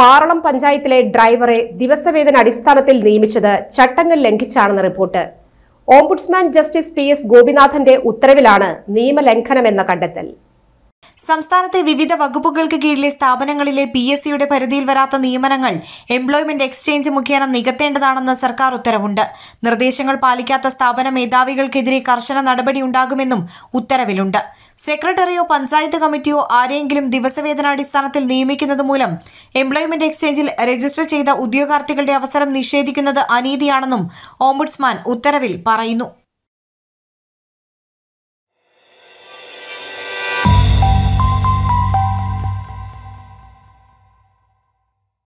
പാറളം പഞ്ചായത്തിലെ ഡ്രൈവറെ ദിവസവേതന അടിസ്ഥാനത്തിൽ നിയമിച്ചത് ചട്ടങ്ങൾ ലംഘിച്ചാണെന്ന് report ombudsman justice P S ഗോപിനാഥന്റെ ഉത്തരവിലാണ് നിയമലംഘനമെന്ന കണ്ടെത്തൽ സംസ്ഥാനത്തെ വിവിധ വകുപ്പുകൾക്ക് കീഴിലെ സ്ഥാപനങ്ങളിലെ പി എസ് സിയുടെ പരിധിയിൽ വരാത്ത നിയമനങ്ങൾ എംപ്ലോയ്മെന്റ് എക്സ്ചേഞ്ച് മുഖേന നികത്തേണ്ടതാണെന്ന് സർക്കാർ ഉത്തരവുണ്ട് നിർദ്ദേശങ്ങൾ പാലിക്കാത്ത സ്ഥാപന മേധാവികൾക്കെതിരെ കർശന നടപടി ഉണ്ടാകുമെന്നും ഉത്തരവിലുണ്ട് സെക്രട്ടറിയോ പഞ്ചായത്ത് കമ്മിറ്റിയോ ആരെയെങ്കിലും ദിവസവേതനാടിസ്ഥാനത്തിൽ നിയമിക്കുന്നത് മൂലം എംപ്ലോയ്മെന്റ് എക്സ്ചേഞ്ചിൽ രജിസ്റ്റർ ചെയ്ത ഉദ്യോഗാർത്ഥികളുടെ അവസരം നിഷേധിക്കുന്നത് അനീതിയാണെന്നും ഓംബുഡ്സ്മാൻ ഉത്തരവിൽ പറയുന്നു